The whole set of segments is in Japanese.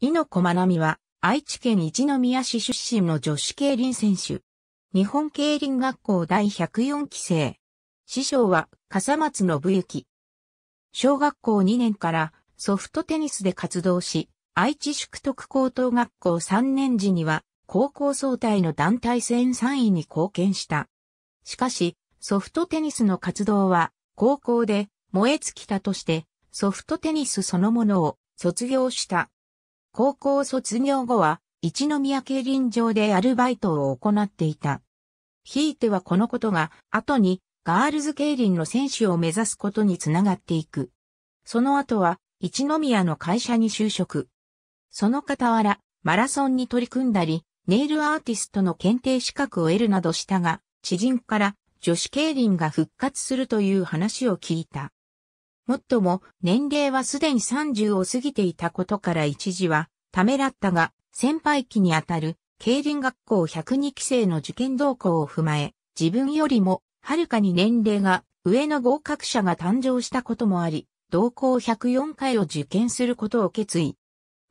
猪子まなみは、愛知県一宮市出身の女子競輪選手。日本競輪学校第104期生。師匠は、笠松信幸。小学校2年からソフトテニスで活動し、愛知宿徳高等学校3年時には、高校総体の団体戦3位に貢献した。しかし、ソフトテニスの活動は、高校で燃え尽きたとして、ソフトテニスそのものを卒業した。高校卒業後は、一宮競輪場でアルバイトを行っていた。ひいてはこのことが、後に、ガールズ競輪の選手を目指すことにつながっていく。その後は、一宮の会社に就職。その傍ら、マラソンに取り組んだり、ネイルアーティストの検定資格を得るなどしたが、知人から女子競輪が復活するという話を聞いた。もっとも、年齢はすでに30を過ぎていたことから一時は、ためらったが、先輩期にあたる、競輪学校102期生の受験動向を踏まえ、自分よりも、はるかに年齢が、上の合格者が誕生したこともあり、同校104回を受験することを決意。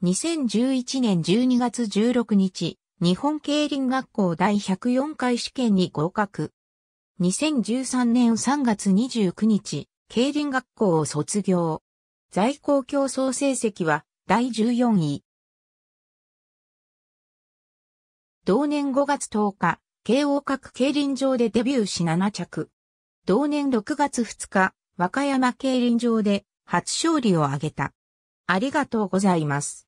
2011年12月16日、日本競輪学校第104回試験に合格。2013年3月29日、競輪学校を卒業。在校競争成績は第14位。同年5月10日、慶応各競輪場でデビューし7着。同年6月2日、和歌山競輪場で初勝利を挙げた。ありがとうございます。